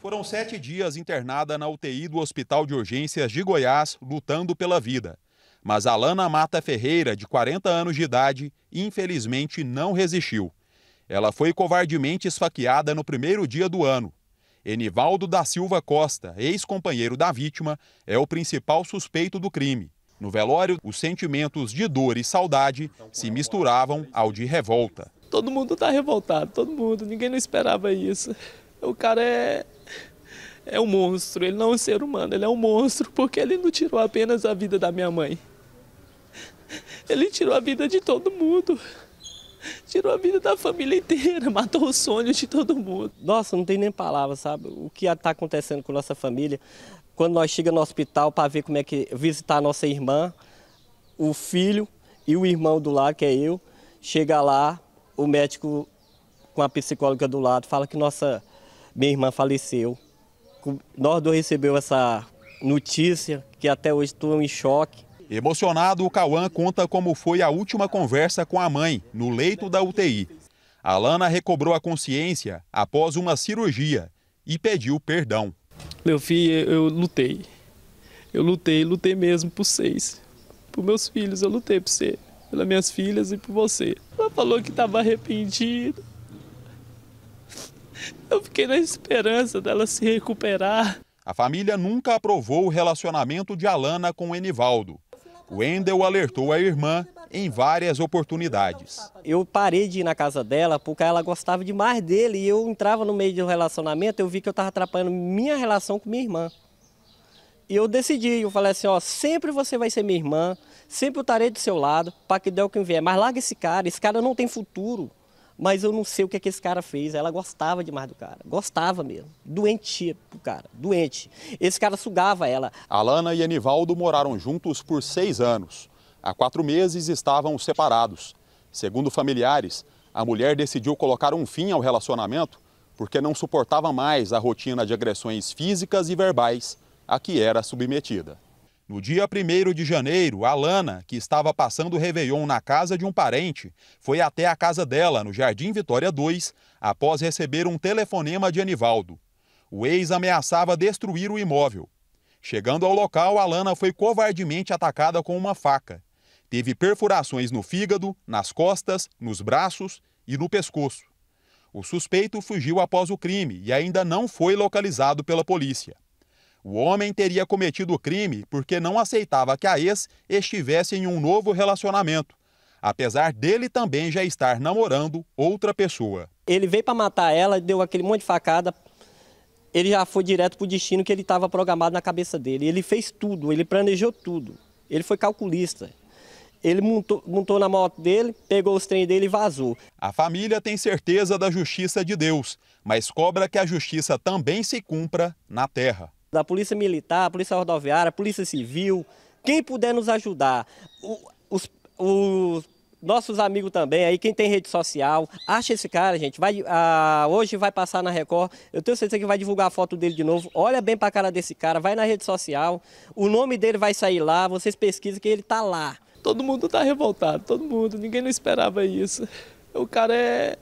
Foram sete dias internada na UTI do Hospital de Urgências de Goiás, lutando pela vida. Mas Alana Mata Ferreira, de 40 anos de idade, infelizmente não resistiu. Ela foi covardemente esfaqueada no primeiro dia do ano. Enivaldo da Silva Costa, ex-companheiro da vítima, é o principal suspeito do crime. No velório, os sentimentos de dor e saudade se misturavam ao de revolta. Todo mundo está revoltado, todo mundo, ninguém não esperava isso. O cara é, é um monstro, ele não é um ser humano, ele é um monstro porque ele não tirou apenas a vida da minha mãe. Ele tirou a vida de todo mundo. Tirou a vida da família inteira, matou o sonho de todo mundo. Nossa, não tem nem palavras, sabe? O que está acontecendo com nossa família. Quando nós chegamos no hospital para ver como é que visitar a nossa irmã, o filho e o irmão do lado, que é eu, chega lá, o médico com a psicóloga do lado fala que nossa minha irmã faleceu nós dois recebeu essa notícia que até hoje estou em é choque. Emocionado, o Cauã conta como foi a última conversa com a mãe, no leito da UTI. Alana recobrou a consciência após uma cirurgia e pediu perdão. Meu filho, eu lutei. Eu lutei, lutei mesmo por vocês. Por meus filhos, eu lutei por você. Pelas minhas filhas e por você. Ela falou que estava arrependida, eu fiquei na esperança dela se recuperar. A família nunca aprovou o relacionamento de Alana com o Enivaldo. O Endel alertou a irmã em várias oportunidades. Eu parei de ir na casa dela porque ela gostava demais dele e eu entrava no meio do relacionamento, eu vi que eu estava atrapalhando minha relação com minha irmã. E eu decidi, eu falei assim, ó, sempre você vai ser minha irmã, sempre eu estarei do seu lado, para que dê o que vier, mas larga esse cara, esse cara não tem futuro. Mas eu não sei o que, é que esse cara fez. Ela gostava demais do cara. Gostava mesmo. Doente pro cara. Doente. Esse cara sugava ela. Alana e Anivaldo moraram juntos por seis anos. Há quatro meses estavam separados. Segundo familiares, a mulher decidiu colocar um fim ao relacionamento porque não suportava mais a rotina de agressões físicas e verbais a que era submetida. No dia 1 de janeiro, Alana, que estava passando o Réveillon na casa de um parente, foi até a casa dela, no Jardim Vitória 2, após receber um telefonema de Anivaldo. O ex ameaçava destruir o imóvel. Chegando ao local, Alana foi covardemente atacada com uma faca. Teve perfurações no fígado, nas costas, nos braços e no pescoço. O suspeito fugiu após o crime e ainda não foi localizado pela polícia. O homem teria cometido o crime porque não aceitava que a ex estivesse em um novo relacionamento, apesar dele também já estar namorando outra pessoa. Ele veio para matar ela, deu aquele monte de facada. Ele já foi direto para o destino que ele estava programado na cabeça dele. Ele fez tudo, ele planejou tudo. Ele foi calculista. Ele montou, montou na moto dele, pegou os trens dele e vazou. A família tem certeza da justiça de Deus, mas cobra que a justiça também se cumpra na terra da Polícia Militar, Polícia Rodoviária, Polícia Civil, quem puder nos ajudar. os, os nossos amigos também aí, quem tem rede social, acha esse cara, gente. Vai, ah, hoje vai passar na Record. Eu tenho certeza que vai divulgar a foto dele de novo. Olha bem pra cara desse cara, vai na rede social. O nome dele vai sair lá, vocês pesquisam que ele tá lá. Todo mundo tá revoltado, todo mundo. Ninguém não esperava isso. O cara é,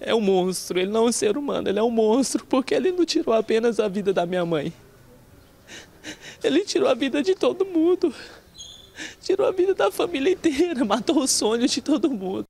é um monstro, ele não é um ser humano, ele é um monstro porque ele não tirou apenas a vida da minha mãe. Ele tirou a vida de todo mundo. Tirou a vida da família inteira, matou o sonho de todo mundo.